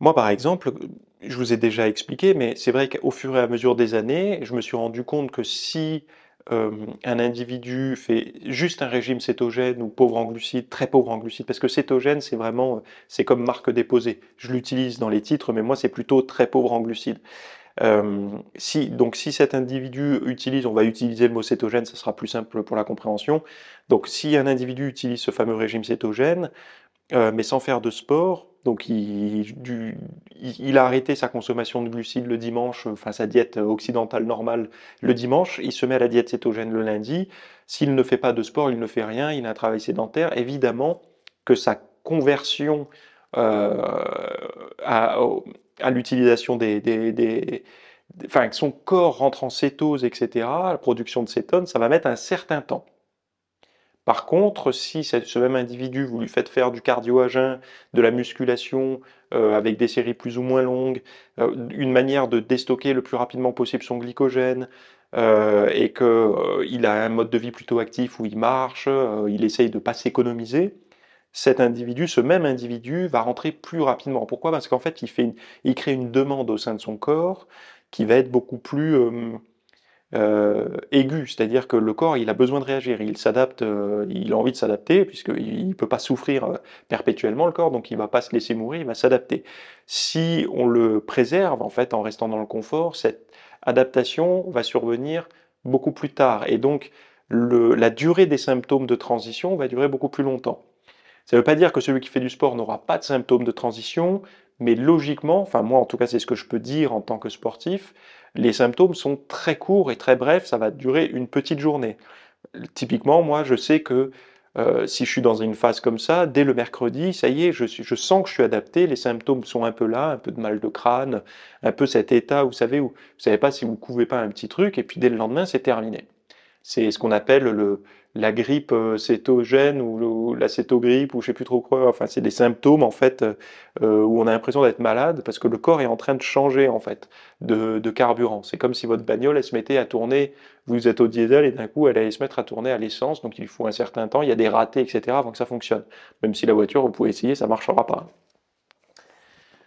Moi, par exemple, je vous ai déjà expliqué, mais c'est vrai qu'au fur et à mesure des années, je me suis rendu compte que si euh, un individu fait juste un régime cétogène ou pauvre en glucides, très pauvre en glucides, parce que cétogène, c'est vraiment, euh, c'est comme marque déposée. Je l'utilise dans les titres, mais moi, c'est plutôt très pauvre en glucides. Euh, si, donc si cet individu utilise, on va utiliser le mot cétogène, ça sera plus simple pour la compréhension. Donc si un individu utilise ce fameux régime cétogène, mais sans faire de sport, donc il, a arrêté sa consommation de glucides le dimanche, euh, enfin sa diète euh, occidentale normale le dimanche, il se met à la diète cétogène le lundi, s'il ne fait pas de sport, il ne fait rien, il a un travail sédentaire, évidemment que sa conversion euh, à, l'utilisation des, des enfin, que son corps rentre en cétose, etc., la production de cétone, ça va mettre un certain temps. Par contre, si ce même individu, vous lui faites faire du cardio à de la musculation, euh, avec des séries plus ou moins longues, euh, une manière de déstocker le plus rapidement possible son glycogène, euh, et qu'il a un mode de vie plutôt actif où il marche, il essaye de ne pas s'économiser, cet individu, ce même individu, va rentrer plus rapidement. Pourquoi Parce qu'en fait, il, il crée une demande au sein de son corps qui va être beaucoup plus euh, aigu aiguë, c'est-à-dire que le corps il a besoin de réagir, il s'adapte, euh, il a envie de s'adapter puisqu'il ne peut pas souffrir euh, perpétuellement le corps, donc il ne va pas se laisser mourir, il va s'adapter. Si on le préserve en fait en restant dans le confort, cette adaptation va survenir beaucoup plus tard et donc la durée des symptômes de transition va durer beaucoup plus longtemps. Ça ne veut pas dire que celui qui fait du sport n'aura pas de symptômes de transition, mais logiquement, enfin moi en tout cas c'est ce que je peux dire en tant que sportif, les symptômes sont très courts et très brefs, ça va durer une petite journée. Typiquement, moi, je sais que euh, si je suis dans une phase comme ça, dès le mercredi, ça y est, je, sens que je suis adapté, les symptômes sont un peu là, un peu de mal de crâne, un peu cet état, vous savez, où vous savez pas si vous ne couvez pas un petit truc, et puis dès le lendemain, c'est terminé. C'est ce qu'on appelle le, la grippe euh, cétogène ou la cétogrippe ou je sais plus trop quoi. Enfin, c'est des symptômes en fait euh, euh, où on a l'impression d'être malade parce que le corps est en train de changer en fait de, carburant. C'est comme si votre bagnole elle se mettait à tourner. Vous êtes au diesel et d'un coup elle allait se mettre à tourner à l'essence. Donc il faut un certain temps. Il y a des ratés etc. avant que ça fonctionne. Même si la voiture vous pouvez essayer, ça marchera pas.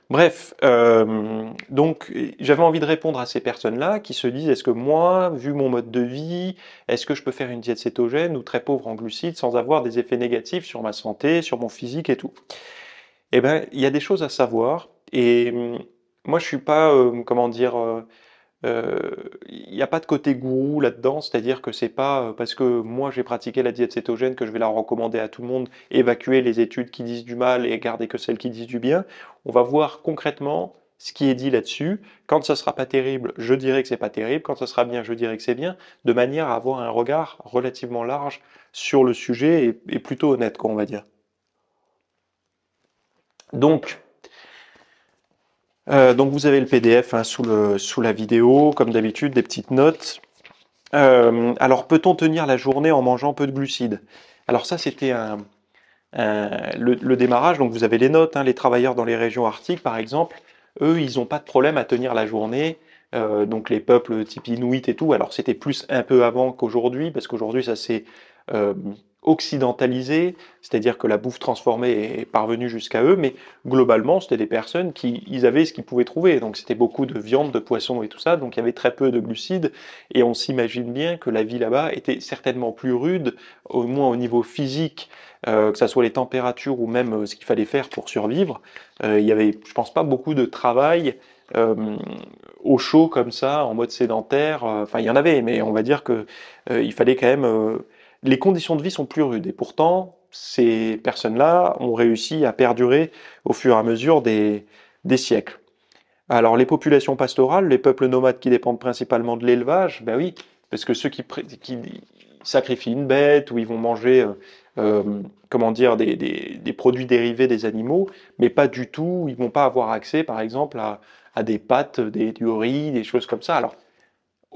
Bref, euh, donc j'avais envie de répondre à ces personnes-là qui se disent est-ce que moi, vu mon mode de vie, est-ce que je peux faire une diète cétogène ou très pauvre en glucides sans avoir des effets négatifs sur ma santé, sur mon physique et tout Eh bien, il y a des choses à savoir et hum, moi je suis pas, euh, comment dire, euh, il euh, n'y a pas de côté gourou là-dedans, c'est-à-dire que c'est pas euh, parce que moi j'ai pratiqué la diète cétogène que je vais la recommander à tout le monde, évacuer les études qui disent du mal et garder que celles qui disent du bien. On va voir concrètement ce qui est dit là-dessus. Quand ce sera pas terrible, je dirai que c'est pas terrible. Quand ce sera bien, je dirai que c'est bien. De manière à avoir un regard relativement large sur le sujet et, plutôt honnête, quoi, on va dire. Donc, euh, donc vous avez le PDF hein, sous, la vidéo, comme d'habitude, des petites notes. Euh, alors peut-on tenir la journée en mangeant peu de glucides Alors ça c'était le, démarrage, donc vous avez les notes, hein, les travailleurs dans les régions arctiques par exemple, eux ils n'ont pas de problème à tenir la journée, euh, donc les peuples type Inuit et tout, alors c'était plus un peu avant qu'aujourd'hui, parce qu'aujourd'hui ça c'est occidentalisés, c'est-à-dire que la bouffe transformée est parvenue jusqu'à eux, mais globalement, c'était des personnes qui ils avaient ce qu'ils pouvaient trouver. Donc c'était beaucoup de viande, de poisson et tout ça, donc il y avait très peu de glucides, et on s'imagine bien que la vie là-bas était certainement plus rude, au moins au niveau physique, euh, que ce soit les températures ou même euh, ce qu'il fallait faire pour survivre. Euh, il y avait, je pense, pas beaucoup de travail. au chaud comme ça, en mode sédentaire, enfin il y en avait, mais on va dire que il fallait quand même les conditions de vie sont plus rudes. Et pourtant, ces personnes-là ont réussi à perdurer au fur et à mesure des, siècles. Alors les populations pastorales, les peuples nomades qui dépendent principalement de l'élevage, ben oui, parce que ceux qui, sacrifient une bête ou ils vont manger, euh, euh, comment dire, des, produits dérivés des animaux, mais pas du tout, ils vont pas avoir accès, par exemple, à, des pâtes, des, du riz, des choses comme ça. Alors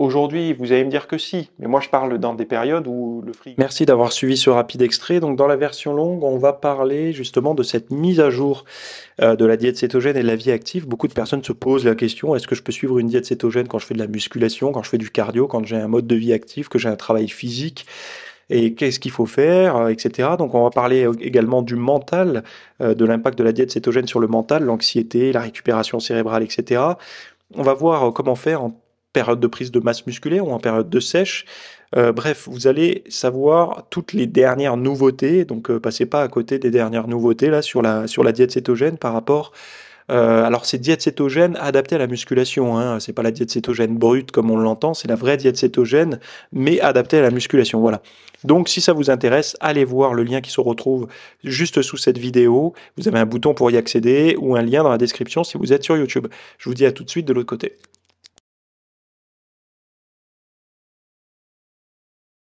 Aujourd'hui, vous allez me dire que si, mais moi je parle dans des périodes où le fric... Merci d'avoir suivi ce rapide extrait. Donc dans la version longue, on va parler justement de cette mise à jour euh, de la diète cétogène et de la vie active. Beaucoup de personnes se posent la question, est-ce que je peux suivre une diète cétogène quand je fais de la musculation, quand je fais du cardio, quand j'ai un mode de vie actif, que j'ai un travail physique et qu'est-ce qu'il faut faire, euh, etc. Donc on va parler également du mental, euh, de l'impact de la diète cétogène sur le mental, l'anxiété, la récupération cérébrale, etc. On va voir comment faire en période de prise de masse musculaire ou en période de sèche. Euh, bref, vous allez savoir toutes les dernières nouveautés, donc euh, passez pas à côté des dernières nouveautés là sur la, sur la diète cétogène par rapport. Euh, alors c'est diète cétogène adaptée à la musculation, hein, c'est pas la diète cétogène brute comme on l'entend, c'est la vraie diète cétogène mais adaptée à la musculation. Voilà. Donc si ça vous intéresse, allez voir le lien qui se retrouve juste sous cette vidéo. Vous avez un bouton pour y accéder ou un lien dans la description si vous êtes sur YouTube. Je vous dis à tout de suite de l'autre côté.